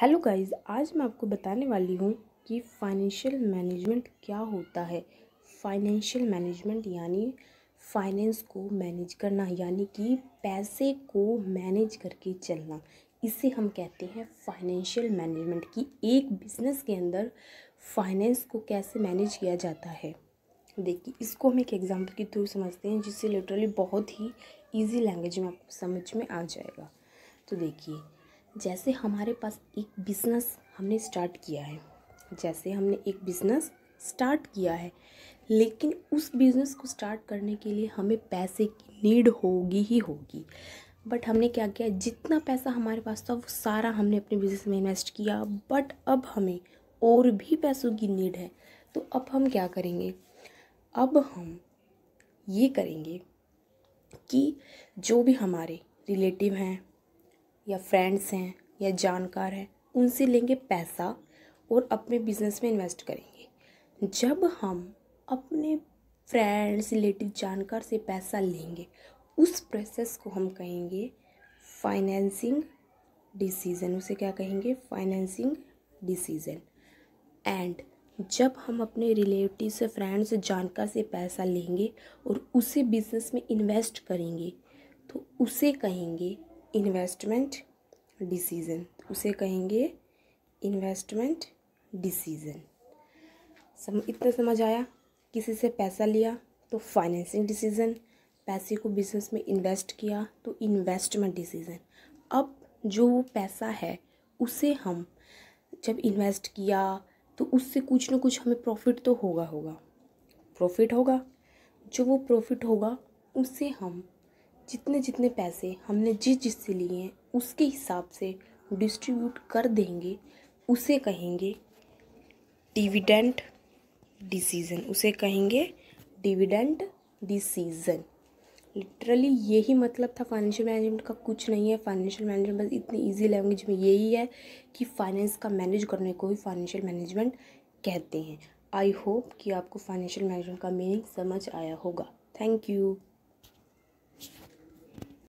hello guys आज मैं आपको बताने वाली हूँ कि फाइनेंशियल मैनेजमेंट क्या होता है फाइनेंशियल मैनेजमेंट यानी फाइनेंस को मैनेज करना यानी कि पैसे को मैनेज करके चलना इसे हम कहते हैं फाइनेंशियल मैनेजमेंट कि एक बिजनेस के अंदर फाइनेंस को कैसे मैनेज किया जाता है देखिए इसको हम एक एग्जांपल के थ्रू समझते हैं जिससे लिटरली बहुत ही इजी लैंग्वेज में आपको समझ में आ जाएगा तो देखिए जैसे हमारे पास एक बिज़नेस हमने स्टार्ट किया है जैसे हमने एक बिज़नेस स्टार्ट किया है लेकिन उस बिज़नेस को स्टार्ट करने के लिए हमें पैसे की नीड होगी ही होगी बट हमने क्या किया जितना पैसा हमारे पास था वो सारा हमने अपने बिज़नेस में इन्वेस्ट किया बट अब हमें और भी पैसों की नीड है तो अब हम क्या करेंगे अब हम ये करेंगे कि जो भी हमारे रिलेटिव हैं या फ्रेंड्स हैं या जानकार हैं उनसे लेंगे पैसा और अपने बिजनेस में इन्वेस्ट करेंगे जब हम अपने फ्रेंड्स रिलेटिव जानकार से पैसा लेंगे उस प्रोसेस को हम कहेंगे फाइनेंसिंग डिसीज़न उसे क्या कहेंगे फाइनेंसिंग डिसीज़न एंड जब हम अपने रिलेटिव से फ्रेंड्स से जानकार से पैसा लेंगे और उसे बिज़नेस में इन्वेस्ट करेंगे तो उसे कहेंगे इन्वेस्टमेंट डिसीज़न उसे कहेंगे इन्वेस्टमेंट डिसीज़न सम इतना समझ आया किसी से पैसा लिया तो फाइनेंसिंग डिसीज़न पैसे को बिजनेस में इन्वेस्ट किया तो इन्वेस्टमेंट डिसीज़न अब जो वो पैसा है उसे हम जब इन्वेस्ट किया तो उससे कुछ ना कुछ हमें प्रॉफिट तो होगा होगा प्रॉफिट होगा जो वो प्रॉफिट होगा उससे हम जितने जितने पैसे हमने जिस जिस से लिए हैं उसके हिसाब से डिस्ट्रीब्यूट कर देंगे उसे कहेंगे डिविडेंट डिसीज़न उसे कहेंगे डिविडेंट डिसीज़न लिटरली यही मतलब था फाइनेंशियल मैनेजमेंट का कुछ नहीं है फाइनेंशियल मैनेजमेंट बस इतनी इजी लैंग्वेज में यही है कि फाइनेंस का मैनेज करने को ही फाइनेंशियल मैनेजमेंट कहते हैं आई होप कि आपको फाइनेंशियल मैनेजमेंट का मीनिंग समझ आया होगा थैंक यू